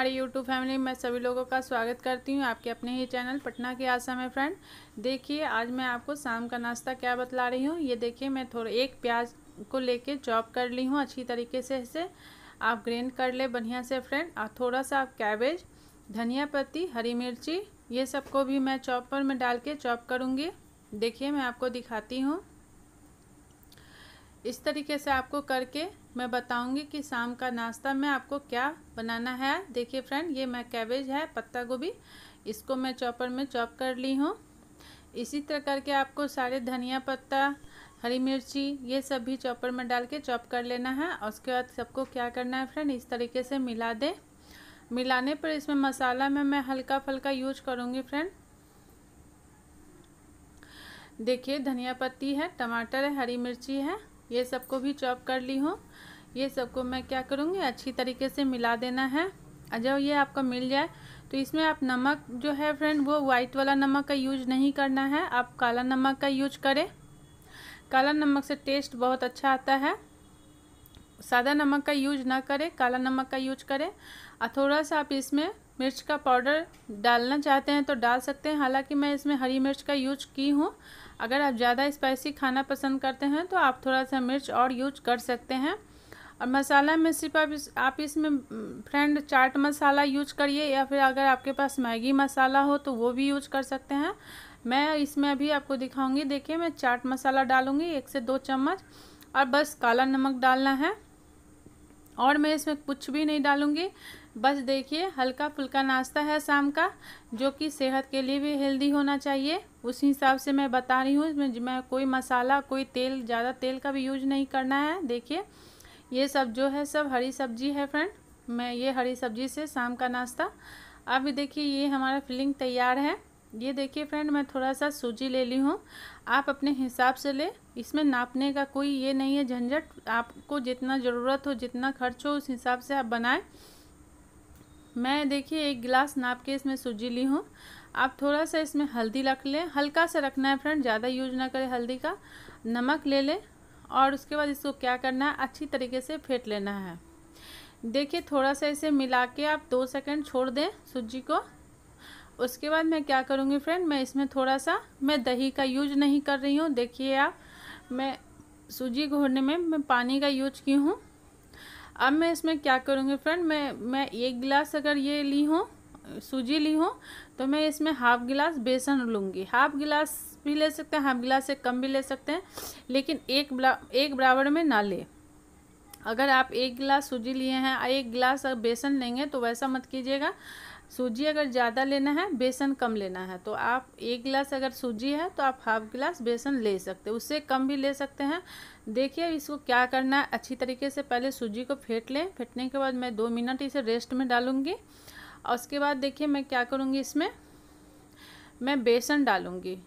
हमारी YouTube family में सभी लोगों का स्वागत करती हूँ आपके अपने ही चैनल पटना के आशा में फ्रेंड देखिए आज मैं आपको शाम का नाश्ता क्या बतला रही हूँ ये देखिए मैं थोड़ा एक प्याज को लेके चॉप कर ली हूँ अच्छी तरीके से इसे आप ग्रेंड कर ले बढ़िया से फ्रेंड और थोड़ा सा आप कैबेज धनिया पत्ती हरी मिर्ची ये सबको भी मैं चॉपर में डाल के चॉप करूँगी देखिए मैं आपको दिखाती हूँ इस तरीके से आपको करके मैं बताऊंगी कि शाम का नाश्ता में आपको क्या बनाना है देखिए फ्रेंड ये मैं कैबेज है पत्ता गोभी इसको मैं चॉपर में चॉप कर ली हूँ इसी तरह करके आपको सारे धनिया पत्ता हरी मिर्ची ये सब भी चॉपर में डाल के चॉप कर लेना है और उसके बाद सबको क्या करना है फ्रेंड इस तरीके से मिला दें मिलाने पर इसमें मसाला में मैं हल्का फुल्का यूज करूँगी फ्रेंड देखिए धनिया पत्ती है टमाटर है हरी मिर्ची है ये सबको भी चॉप कर ली हूँ ये सबको मैं क्या करूँगी अच्छी तरीके से मिला देना है जब ये आपका मिल जाए तो इसमें आप नमक जो है फ्रेंड वो वाइट वाला नमक का यूज नहीं करना है आप काला नमक का यूज करें काला नमक से टेस्ट बहुत अच्छा आता है सादा नमक का यूज ना करें काला नमक का यूज करें और थोड़ा सा आप इसमें मिर्च का पाउडर डालना चाहते हैं तो डाल सकते हैं हालांकि मैं इसमें हरी मिर्च का यूज की हूँ अगर आप ज़्यादा स्पाइसी खाना पसंद करते हैं तो आप थोड़ा सा मिर्च और यूज कर सकते हैं और मसाला में सिर्फ आप इस आप इसमें फ्रेंड चाट मसाला यूज करिए या फिर अगर आपके पास मैगी मसाला हो तो वो भी यूज कर सकते हैं मैं इसमें अभी आपको दिखाऊंगी देखिए मैं चाट मसाला डालूंगी एक से दो चम्मच और बस काला नमक डालना है और मैं इसमें कुछ भी नहीं डालूंगी बस देखिए हल्का फुल्का नाश्ता है शाम का जो कि सेहत के लिए भी हेल्दी होना चाहिए उस हिसाब से मैं बता रही हूँ इसमें मैं कोई मसाला कोई तेल ज़्यादा तेल का भी यूज नहीं करना है देखिए ये सब जो है सब हरी सब्जी है फ्रेंड मैं ये हरी सब्जी से शाम का नाश्ता अब देखिए ये हमारा फिलिंग तैयार है ये देखिए फ्रेंड मैं थोड़ा सा सूजी ले ली हूँ आप अपने हिसाब से ले इसमें नापने का कोई ये नहीं है झंझट आपको जितना ज़रूरत हो जितना खर्च हो उस हिसाब से आप बनाएं मैं देखिए एक गिलास नाप के इसमें सूजी ली हूँ आप थोड़ा सा इसमें हल्दी रख लें हल्का सा रखना है फ्रेंड ज़्यादा यूज ना करें हल्दी का नमक ले लें और उसके बाद इसको क्या करना है अच्छी तरीके से फेंट लेना है देखिए थोड़ा सा इसे मिला के आप दो सेकंड छोड़ दें सूजी को उसके बाद मैं क्या करूँगी फ्रेंड मैं इसमें थोड़ा सा मैं दही का यूज नहीं कर रही हूँ देखिए आप मैं सूजी घोरने में मैं पानी का यूज की हूँ अब मैं इसमें क्या करूँगी फ्रेंड मैं मैं एक गिलास अगर ये ली हूँ सूजी ली हूँ तो मैं इसमें हाफ गिलास बेसन लूँगी हाफ गिलास भी ले सकते हैं हाफ गिलास से कम भी ले सकते हैं लेकिन एक बरा, एक बराबर में ना ले अगर आप एक गिलास सूजी लिए हैं एक गिलास बेसन लेंगे तो वैसा मत कीजिएगा सूजी अगर ज़्यादा लेना है बेसन कम लेना है तो आप एक गिलास अगर सूजी है तो आप हाफ गिलास बेसन ले सकते हैं उससे कम भी ले सकते हैं देखिए इसको क्या करना है अच्छी तरीके से पहले सूजी को फेंट लें फेंटने के बाद मैं दो मिनट इसे रेस्ट में डालूँगी और उसके बाद देखिए मैं क्या करूँगी इसमें मैं बेसन डालूँगी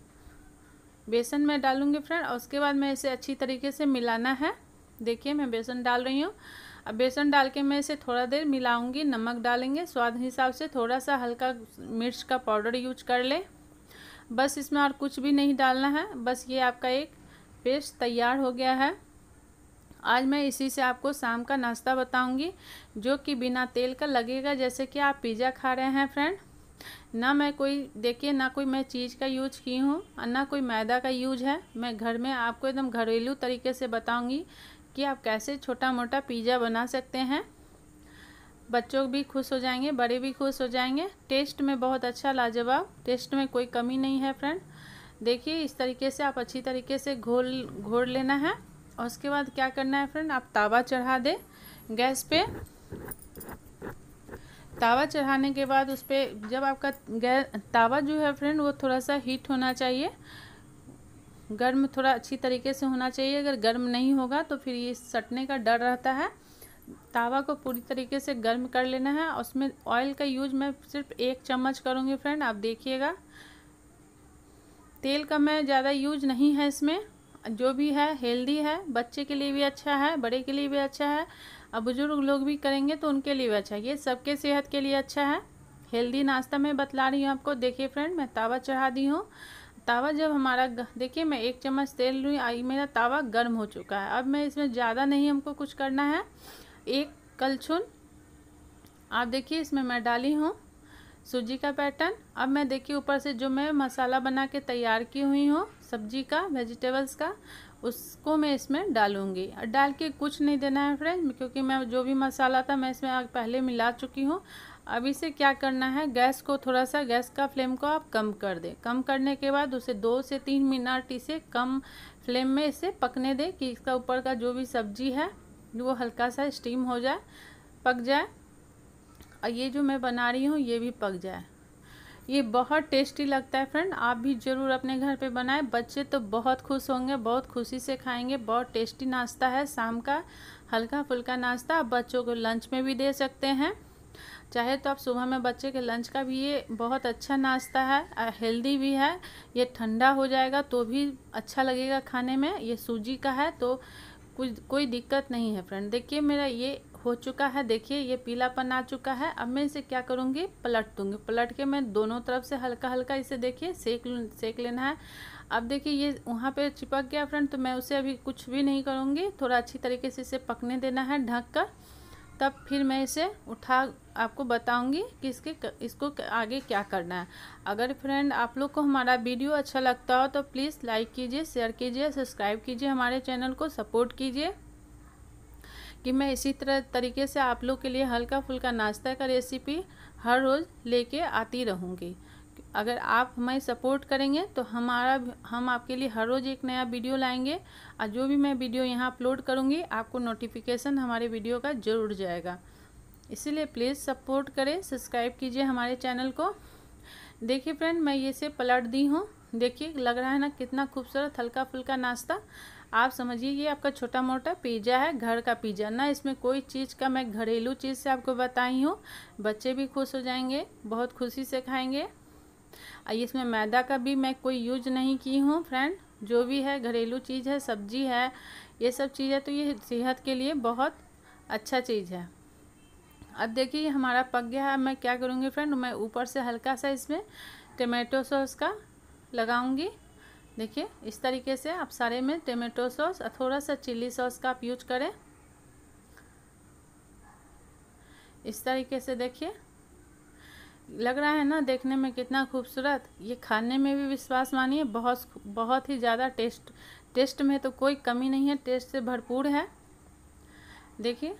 बेसन मैं डालूँगी फ्रेंड और उसके बाद मैं इसे अच्छी तरीके से मिलाना है देखिए मैं बेसन डाल रही हूँ अब बेसन डाल के मैं इसे थोड़ा देर मिलाऊंगी नमक डालेंगे स्वाद हिसाब से थोड़ा सा हल्का मिर्च का पाउडर यूज कर ले बस इसमें और कुछ भी नहीं डालना है बस ये आपका एक पेस्ट तैयार हो गया है आज मैं इसी से आपको शाम का नाश्ता बताऊंगी जो कि बिना तेल का लगेगा जैसे कि आप पिज़्ज़ा खा रहे हैं फ्रेंड ना मैं कोई देखिए ना कोई मैं चीज़ का यूज की हूँ ना कोई मैदा का यूज है मैं घर में आपको एकदम घरेलू तरीके से बताऊंगी कि आप कैसे छोटा मोटा पिज़्ज़ा बना सकते हैं बच्चों भी खुश हो जाएंगे बड़े भी खुश हो जाएंगे टेस्ट में बहुत अच्छा लाजवाब टेस्ट में कोई कमी नहीं है फ्रेंड देखिए इस तरीके से आप अच्छी तरीके से घोल घोल लेना है और उसके बाद क्या करना है फ्रेंड आप तावा चढ़ा दें गैस पे तावा चढ़ाने के बाद उस पर जब आपका गैस तावा जो है फ्रेंड वो थोड़ा सा हीट होना चाहिए गर्म थोड़ा अच्छी तरीके से होना चाहिए अगर गर्म नहीं होगा तो फिर ये सटने का डर रहता है तावा को पूरी तरीके से गर्म कर लेना है उसमें ऑयल का यूज मैं सिर्फ एक चम्मच करूँगी फ्रेंड आप देखिएगा तेल का मैं ज़्यादा यूज नहीं है इसमें जो भी है हेल्दी है बच्चे के लिए भी अच्छा है बड़े के लिए भी अच्छा है और बुज़ुर्ग लोग भी करेंगे तो उनके लिए भी अच्छा है ये सबके सेहत के लिए अच्छा है हेल्दी नाश्ता मैं बतला रही हूँ आपको देखिए फ्रेंड मैं तावा चढ़ा दी हूँ तावा जब हमारा देखिए मैं एक चम्मच तेल लूँ आई मेरा तावा गर्म हो चुका है अब मैं इसमें ज़्यादा नहीं हमको कुछ करना है एक कलछुन आप देखिए इसमें मैं डाली हूँ सूजी का पैटर्न अब मैं देखिए ऊपर से जो मैं मसाला बना के तैयार की हुई हूँ सब्जी का वेजिटेबल्स का उसको मैं इसमें डालूँगी और डाल के कुछ नहीं देना है फ्रेंड क्योंकि मैं जो भी मसाला था मैं इसमें पहले मिला चुकी हूँ अब इसे क्या करना है गैस को थोड़ा सा गैस का फ्लेम को आप कम कर दें कम करने के बाद उसे दो से तीन मिनट इसे कम फ्लेम में इसे पकने दें कि इसका ऊपर का जो भी सब्जी है वो हल्का सा स्टीम हो जाए पक जाए और ये जो मैं बना रही हूँ ये भी पक जाए ये बहुत टेस्टी लगता है फ्रेंड आप भी ज़रूर अपने घर पे बनाएं बच्चे तो बहुत खुश होंगे बहुत खुशी से खाएंगे बहुत टेस्टी नाश्ता है शाम का हल्का फुल्का नाश्ता आप बच्चों को लंच में भी दे सकते हैं चाहे तो आप सुबह में बच्चे के लंच का भी ये बहुत अच्छा नाश्ता है हेल्दी भी है ये ठंडा हो जाएगा तो भी अच्छा लगेगा खाने में ये सूजी का है तो कुछ कोई दिक्कत नहीं है फ्रेंड देखिए मेरा ये हो चुका है देखिए ये पीलापन आ चुका है अब मैं इसे क्या करूँगी पलट दूँगी पलट के मैं दोनों तरफ से हल्का हल्का इसे देखिए सेक सेक लेना है अब देखिए ये वहाँ पे चिपक गया फ्रेंड तो मैं उसे अभी कुछ भी नहीं करूँगी थोड़ा अच्छी तरीके से इसे पकने देना है ढक कर तब फिर मैं इसे उठा आपको बताऊंगी कि इसके इसको आगे क्या करना है अगर फ्रेंड आप लोग को हमारा वीडियो अच्छा लगता हो तो प्लीज़ लाइक कीजिए शेयर कीजिए सब्सक्राइब कीजिए हमारे चैनल को सपोर्ट कीजिए कि मैं इसी तरह तरीके से आप लोग के लिए हल्का फुल्का नाश्ता का रेसिपी हर रोज़ लेके आती रहूँगी अगर आप हमें सपोर्ट करेंगे तो हमारा हम आपके लिए हर रोज़ एक नया वीडियो लाएंगे और जो भी मैं वीडियो यहाँ अपलोड करूँगी आपको नोटिफिकेशन हमारे वीडियो का ज़रूर जाएगा इसीलिए प्लीज़ सपोर्ट करें सब्सक्राइब कीजिए हमारे चैनल को देखिए फ्रेंड मैं ये से पलट दी हूँ देखिए लग रहा है ना कितना खूबसूरत हल्का फुल्का नाश्ता आप समझिए ये आपका छोटा मोटा पिज़्ज़ा है घर का पिज़्ज़ा ना इसमें कोई चीज़ का मैं घरेलू चीज़ से आपको बताई हूँ बच्चे भी खुश हो जाएंगे बहुत खुशी से खाएंगे इसमें मैदा का भी मैं कोई यूज नहीं की हूँ फ्रेंड जो भी है घरेलू चीज़ है सब्जी है ये सब चीज़ है तो ये सेहत के लिए बहुत अच्छा चीज़ है अब देखिए हमारा पक गया है मैं क्या करूँगी फ्रेंड मैं ऊपर से हल्का सा इसमें टमेटो सॉस का लगाऊंगी देखिए इस तरीके से आप सारे में टमेटो सॉस और थोड़ा सा चिल्ली सॉस का आप यूज करें इस तरीके से देखिए लग रहा है ना देखने में कितना खूबसूरत ये खाने में भी विश्वास मानिए बहुत बहुत ही ज़्यादा टेस्ट टेस्ट में तो कोई कमी नहीं है टेस्ट से भरपूर है देखिए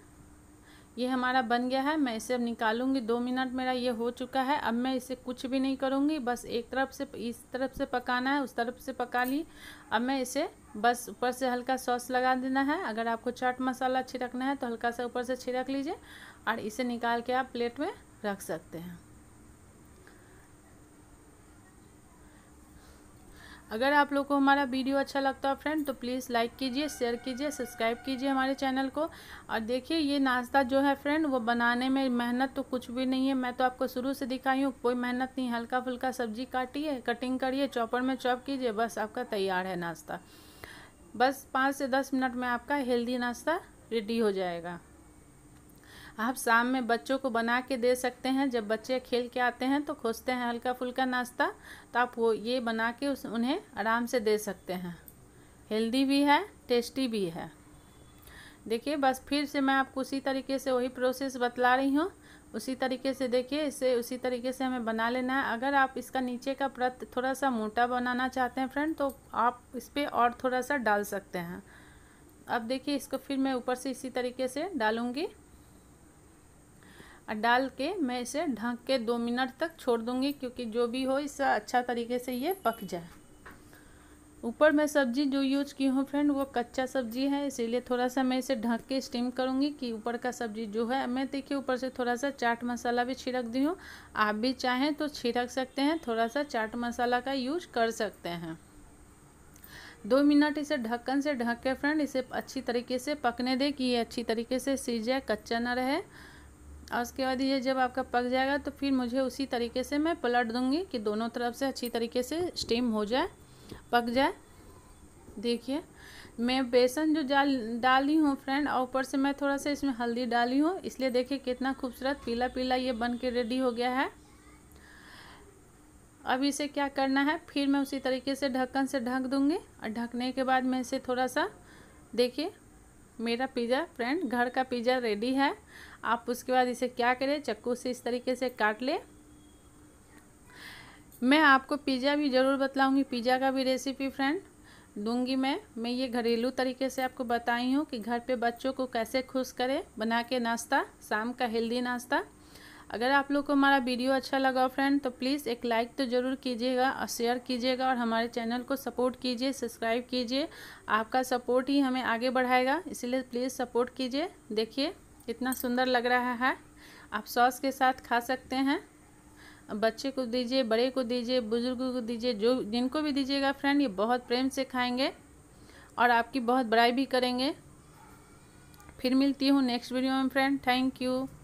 ये हमारा बन गया है मैं इसे अब निकालूंगी दो मिनट मेरा ये हो चुका है अब मैं इसे कुछ भी नहीं करूंगी बस एक तरफ से इस तरफ से पकाना है उस तरफ से पका ली अब मैं इसे बस ऊपर से हल्का सॉस लगा देना है अगर आपको चाट मसाला छिड़कना है तो हल्का सा ऊपर से छिड़क लीजिए और इसे निकाल के आप प्लेट में रख सकते हैं अगर आप लोग को हमारा वीडियो अच्छा लगता है फ्रेंड तो प्लीज़ लाइक कीजिए शेयर कीजिए सब्सक्राइब कीजिए हमारे चैनल को और देखिए ये नाश्ता जो है फ्रेंड वो बनाने में मेहनत तो कुछ भी नहीं है मैं तो आपको शुरू से दिखाई हूँ कोई मेहनत नहीं हल्का फुल्का सब्जी काटिए कटिंग करिए चौपड़ में चॉप कीजिए बस आपका तैयार है नाश्ता बस पाँच से दस मिनट में आपका हेल्दी नाश्ता रेडी हो जाएगा आप शाम में बच्चों को बना के दे सकते हैं जब बच्चे खेल के आते हैं तो खोजते हैं हल्का फुल्का नाश्ता तो आप वो ये बना के उस उन्हें आराम से दे सकते हैं हेल्दी भी है टेस्टी भी है देखिए बस फिर से मैं आपको उसी तरीके से वही प्रोसेस बतला रही हूँ उसी तरीके से देखिए इसे उसी तरीके से हमें बना लेना है अगर आप इसका नीचे का प्रत थोड़ा सा मोटा बनाना चाहते हैं फ्रेंड तो आप इस पर और थोड़ा सा डाल सकते हैं अब देखिए इसको फिर मैं ऊपर से इसी तरीके से डालूँगी और डाल के मैं इसे ढक के दो मिनट तक छोड़ दूंगी क्योंकि जो भी हो इससे अच्छा तरीके से ये पक जाए ऊपर मैं सब्जी जो यूज की हूँ फ्रेंड वो कच्चा सब्जी है इसीलिए थोड़ा सा मैं इसे ढक के स्टीम करूँगी कि ऊपर का सब्जी जो है मैं देखिए ऊपर से थोड़ा सा चाट मसाला भी छिड़क दी हूँ आप भी चाहें तो छिड़क सकते हैं थोड़ा सा चाट मसाला का यूज कर सकते हैं दो मिनट इसे ढक्कन से ढक के फ्रेंड इसे अच्छी तरीके से पकने दें कि ये अच्छी तरीके से सीज जाए कच्चा ना रहे और उसके बाद ये जब आपका पक जाएगा तो फिर मुझे उसी तरीके से मैं पलट दूँगी कि दोनों तरफ से अच्छी तरीके से स्टीम हो जाए पक जाए देखिए मैं बेसन जो डाल डाली हूँ फ्रेंड और ऊपर से मैं थोड़ा सा इसमें हल्दी डाली हूँ इसलिए देखिए कितना खूबसूरत पीला पीला ये बन के रेडी हो गया है अब इसे क्या करना है फिर मैं उसी तरीके से ढक्कन से ढक दूँगी और ढकने के बाद मैं इसे थोड़ा सा देखिए मेरा पिज़्ज़ा फ्रेंड घर का पिज़्ज़ा रेडी है आप उसके बाद इसे क्या करें चक्कू से इस तरीके से काट लें मैं आपको पिज़्ज़ा भी ज़रूर बताऊंगी पिज़्ज़ा का भी रेसिपी फ्रेंड दूंगी मैं मैं ये घरेलू तरीके से आपको बताई हूँ कि घर पे बच्चों को कैसे खुश करें बना के नाश्ता शाम का हेल्दी नाश्ता अगर आप लोग को हमारा वीडियो अच्छा लगा फ्रेंड तो प्लीज़ एक लाइक तो ज़रूर कीजिएगा और शेयर कीजिएगा और हमारे चैनल को सपोर्ट कीजिए सब्सक्राइब कीजिए आपका सपोर्ट ही हमें आगे बढ़ाएगा इसलिए प्लीज़ सपोर्ट कीजिए देखिए इतना सुंदर लग रहा है आप सॉस के साथ खा सकते हैं बच्चे को दीजिए बड़े को दीजिए बुजुर्गों को दीजिए जो जिनको भी दीजिएगा फ्रेंड ये बहुत प्रेम से खाएंगे और आपकी बहुत बड़ाई भी करेंगे फिर मिलती हूँ नेक्स्ट वीडियो में फ्रेंड थैंक यू